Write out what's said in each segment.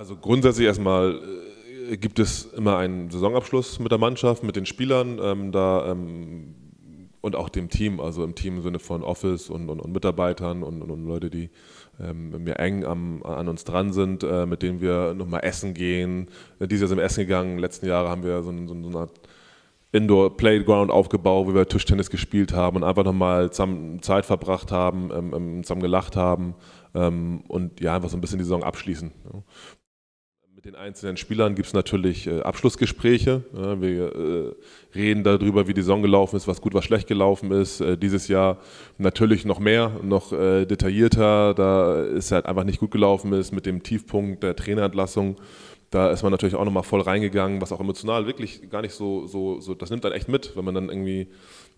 Also grundsätzlich erstmal äh, gibt es immer einen Saisonabschluss mit der Mannschaft, mit den Spielern ähm, da, ähm, und auch dem Team, also im Team im Sinne von Office und, und, und Mitarbeitern und, und, Leute, die ähm, mir eng am, an uns dran sind, äh, mit denen wir nochmal essen gehen. Äh, dieses Jahr sind wir essen gegangen, letzten Jahre haben wir so, so, so eine Art Indoor-Playground aufgebaut, wo wir Tischtennis gespielt haben und einfach nochmal zusammen Zeit verbracht haben, ähm, ähm, zusammen gelacht haben ähm, und ja, einfach so ein bisschen die Saison abschließen. Mit den einzelnen Spielern gibt es natürlich äh, Abschlussgespräche. Ja, wir äh, reden darüber, wie die Saison gelaufen ist, was gut, was schlecht gelaufen ist. Äh, dieses Jahr natürlich noch mehr, noch äh, detaillierter. Da ist halt einfach nicht gut gelaufen ist mit dem Tiefpunkt der Trainerentlassung. Da ist man natürlich auch nochmal voll reingegangen, was auch emotional wirklich gar nicht so, so, so, das nimmt dann echt mit, wenn man dann irgendwie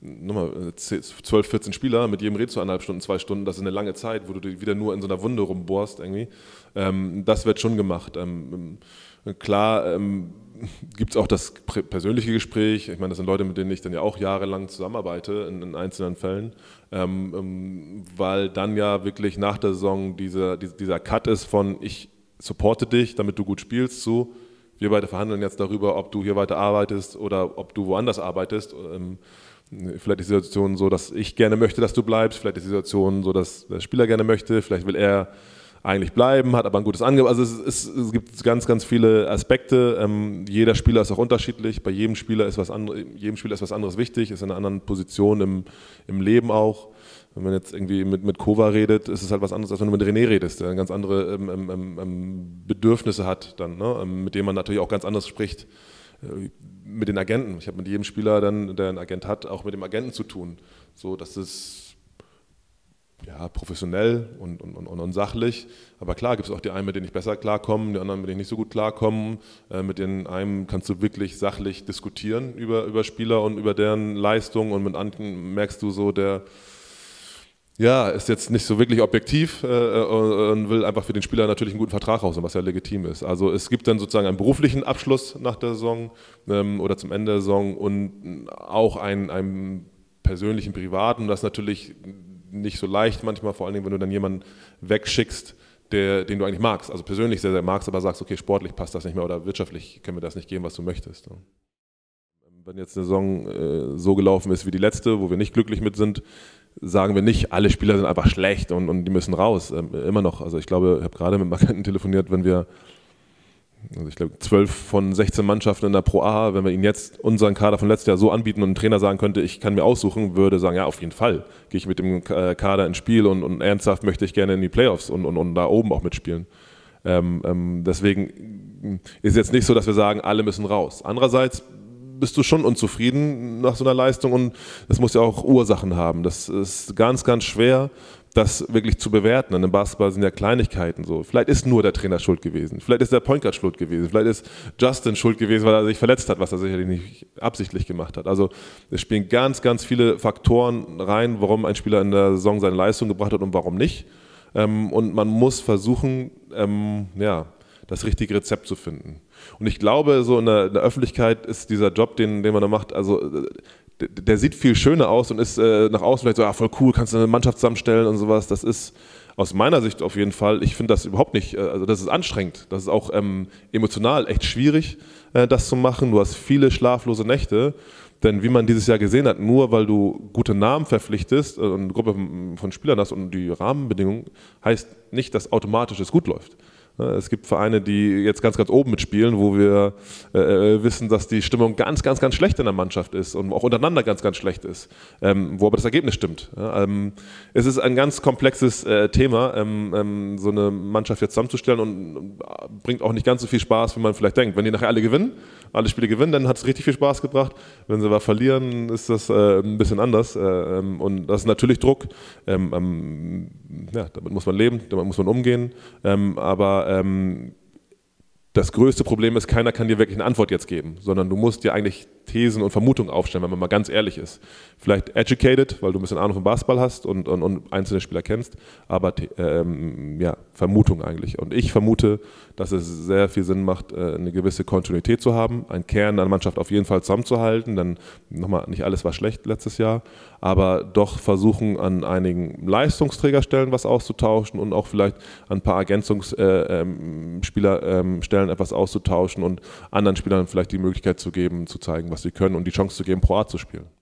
nochmal 12, 14 Spieler, mit jedem redest du anderthalb Stunden, zwei Stunden, das ist eine lange Zeit, wo du wieder nur in so einer Wunde rumbohrst irgendwie. Ähm, das wird schon gemacht. Ähm, ähm klar ähm, gibt es auch das persönliche Gespräch. Ich meine, das sind Leute, mit denen ich dann ja auch jahrelang zusammenarbeite in, in einzelnen Fällen, ähm, ähm, weil dann ja wirklich nach der Saison dieser, dieser Cut ist von ich supporte dich, damit du gut spielst, zu wir beide verhandeln jetzt darüber, ob du hier weiter arbeitest oder ob du woanders arbeitest. Äh, vielleicht ist die Situation so, dass ich gerne möchte, dass du bleibst. Vielleicht ist die Situation so, dass der Spieler gerne möchte. Vielleicht will er eigentlich bleiben, hat aber ein gutes Angebot. Also es, es, es gibt ganz, ganz viele Aspekte. Ähm, jeder Spieler ist auch unterschiedlich. Bei jedem Spieler ist was, andre, jedem Spieler ist was anderes wichtig, ist in einer anderen Position im, im Leben auch. Wenn man jetzt irgendwie mit, mit Kova redet, ist es halt was anderes, als wenn du mit René redest, der ganz andere ähm ähm, ähm, ähm, Bedürfnisse hat, dann, ne? Ähm, mit dem man natürlich auch ganz anders spricht äh, mit den Agenten. Ich habe mit jedem Spieler dann, der einen Agent hat, auch mit dem Agenten zu tun. So, das ist ja, professionell und, und, und, und sachlich. Aber klar gibt es auch die einen, mit denen ich besser klarkomme, die anderen, mit denen ich nicht so gut klarkomme. Äh, mit den einen kannst du wirklich sachlich diskutieren über, über Spieler und über deren Leistung und mit anderen merkst du so, der ja, ist jetzt nicht so wirklich objektiv äh, äh, und will einfach für den Spieler natürlich einen guten Vertrag raus, was ja legitim ist. Also es gibt dann sozusagen einen beruflichen Abschluss nach der Saison ähm, oder zum Ende der Saison und auch einen, einen persönlichen, privaten. Das ist natürlich nicht so leicht manchmal, vor allen Dingen, wenn du dann jemanden wegschickst, der, den du eigentlich magst, also persönlich sehr, sehr magst, aber sagst, okay, sportlich passt das nicht mehr oder wirtschaftlich können wir das nicht geben, was du möchtest. Wenn jetzt eine Saison äh, so gelaufen ist wie die letzte, wo wir nicht glücklich mit sind, sagen wir nicht, alle Spieler sind einfach schlecht und, und die müssen raus. Ähm, immer noch. Also ich glaube, ich habe gerade mit Markenten telefoniert, wenn wir, also ich glaube, zwölf von 16 Mannschaften in der Pro A, wenn wir ihnen jetzt unseren Kader von letztes Jahr so anbieten und ein Trainer sagen könnte, ich kann mir aussuchen, würde sagen, ja, auf jeden Fall gehe ich mit dem äh, Kader ins Spiel und, und ernsthaft möchte ich gerne in die Playoffs und, und, und da oben auch mitspielen. Ähm, ähm, deswegen hm, ist jetzt nicht so, dass wir sagen, alle müssen raus. Andererseits bist du schon unzufrieden nach so einer Leistung und das muss ja auch Ursachen haben. Das ist ganz, ganz schwer, das wirklich zu bewerten. Und im Basketball sind ja Kleinigkeiten so. Vielleicht ist nur der Trainer schuld gewesen. Vielleicht ist der Point Guard schuld gewesen. Vielleicht ist Justin schuld gewesen, weil er sich verletzt hat, was er sicherlich nicht absichtlich gemacht hat. Also es spielen ganz, ganz viele Faktoren rein, warum ein Spieler in der Saison seine Leistung gebracht hat und warum nicht. Ähm, und man muss versuchen, ähm, ja, das richtige Rezept zu finden. Und ich glaube, so in der, in der Öffentlichkeit ist dieser Job, den, den man da macht, also äh, der, der sieht viel schöner aus und ist äh, nach außen vielleicht so, ah, voll cool, kannst du eine Mannschaft zusammenstellen und sowas. Das ist aus meiner Sicht auf jeden Fall, ich finde das überhaupt nicht, äh, also das ist anstrengend. Das ist auch ähm, emotional echt schwierig, äh, das zu machen. Du hast viele schlaflose Nächte. Denn wie man dieses Jahr gesehen hat, nur weil du gute Namen verpflichtest äh, und eine Gruppe von Spielern hast und die Rahmenbedingungen, heißt nicht, dass automatisch es gut läuft. Ne, es gibt Vereine, die jetzt ganz, ganz oben mitspielen, wo wir äh, äh, wissen, dass die Stimmung ganz, ganz, ganz schlecht in der Mannschaft ist und auch untereinander ganz, ganz schlecht ist, ähm, wo aber das Ergebnis stimmt. Ja, ähm, es ist ein ganz komplexes äh, Thema, ähm, ähm so eine Mannschaft jetzt zusammenzustellen und äh, bringt auch nicht ganz so viel Spaß, wie man vielleicht denkt. Wenn die nachher alle gewinnen, alle Spiele gewinnen, dann hat es richtig viel Spaß gebracht. Wenn sie aber verlieren, ist das äh, ein bisschen anders. Äh, ähm, und das ist natürlich Druck. Ähm, ja, damit muss man leben, damit muss man umgehen. aber ähm, das größte Problem ist, keiner kann dir wirklich eine Antwort jetzt geben, sondern du musst dir eigentlich Thesen und Vermutungen aufstellen, wenn man mal ganz ehrlich ist. Vielleicht educated, weil du ein bisschen Ahnung vom Basketball hast und, und, und einzelne Spieler kennst, aber ähm, ja, Vermutung eigentlich. Und ich vermute, dass es sehr viel Sinn macht, äh, eine gewisse Kontinuität zu haben, einen Kern einer Mannschaft auf jeden Fall zusammenzuhalten. denn nochmal, nicht alles war schlecht letztes Jahr, aber doch versuchen, an einigen Leistungsträgerstellen was auszutauschen und auch vielleicht an ein paar Ergänzungsspielerstellen äh, ähm, ähm, etwas auszutauschen und anderen Spielern vielleicht die Möglichkeit zu geben, zu zeigen, was sie können und die Chance zu geben, Pro A zu spielen.